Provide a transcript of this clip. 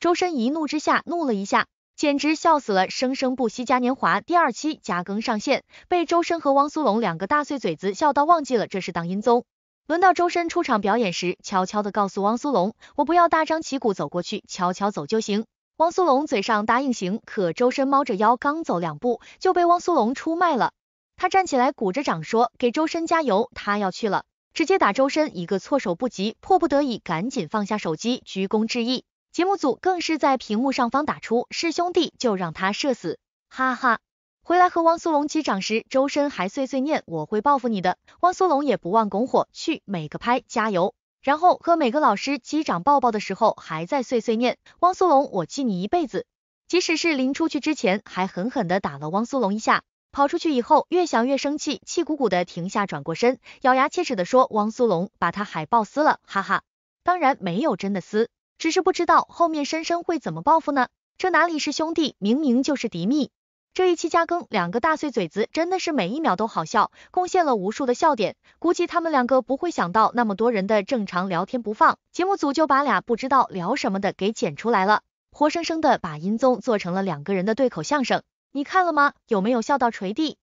周深一怒之下怒了一下，简直笑死了！生生不息嘉年华第二期加更上线，被周深和汪苏泷两个大碎嘴子笑到忘记了这是档音综。轮到周深出场表演时，悄悄的告诉汪苏泷，我不要大张旗鼓走过去，悄悄走就行。汪苏泷嘴上答应行，可周深猫着腰刚走两步，就被汪苏泷出卖了。他站起来鼓着掌说，给周深加油，他要去了，直接打周深一个措手不及，迫不得已赶紧放下手机，鞠躬致意。节目组更是在屏幕上方打出是兄弟就让他射死，哈哈。回来和汪苏泷击掌时，周深还碎碎念我会报复你的，汪苏泷也不忘拱火去每个拍加油。然后和每个老师击掌抱抱的时候，还在碎碎念汪苏泷我记你一辈子。即使是临出去之前还狠狠地打了汪苏泷一下，跑出去以后越想越生气，气鼓鼓的停下转过身，咬牙切齿的说汪苏泷把他海报撕了，哈哈，当然没有真的撕。只是不知道后面深深会怎么报复呢？这哪里是兄弟，明明就是敌蜜。这一期加更两个大碎嘴子，真的是每一秒都好笑，贡献了无数的笑点。估计他们两个不会想到那么多人的正常聊天不放，节目组就把俩不知道聊什么的给剪出来了，活生生的把音综做成了两个人的对口相声。你看了吗？有没有笑到捶地？